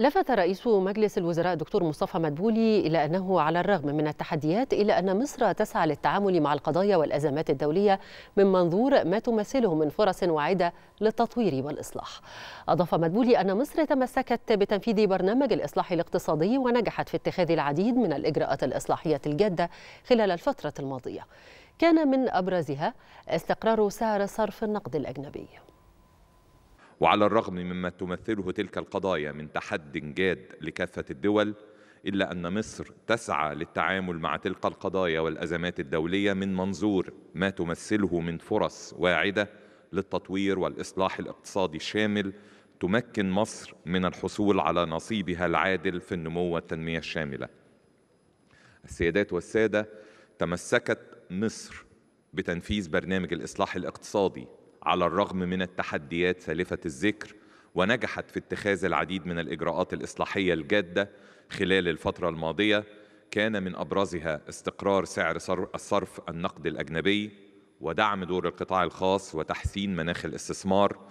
لفت رئيس مجلس الوزراء الدكتور مصطفى مدبولي إلى أنه على الرغم من التحديات إلا أن مصر تسعى للتعامل مع القضايا والأزمات الدولية من منظور ما تمثله من فرص واعدة للتطوير والإصلاح أضاف مدبولي أن مصر تمسكت بتنفيذ برنامج الإصلاح الاقتصادي ونجحت في اتخاذ العديد من الإجراءات الإصلاحية الجادة خلال الفترة الماضية كان من أبرزها استقرار سعر صرف النقد الأجنبي وعلى الرغم مما تمثله تلك القضايا من تحد جاد لكافة الدول إلا أن مصر تسعى للتعامل مع تلك القضايا والأزمات الدولية من منظور ما تمثله من فرص واعدة للتطوير والإصلاح الاقتصادي الشامل تمكن مصر من الحصول على نصيبها العادل في النمو والتنمية الشاملة. السيدات والسادة تمسكت مصر بتنفيذ برنامج الإصلاح الاقتصادي على الرغم من التحديات سالفة الذكر ونجحت في اتخاذ العديد من الإجراءات الإصلاحية الجادة خلال الفترة الماضية كان من أبرزها استقرار سعر صرف النقد الأجنبي ودعم دور القطاع الخاص وتحسين مناخ الاستثمار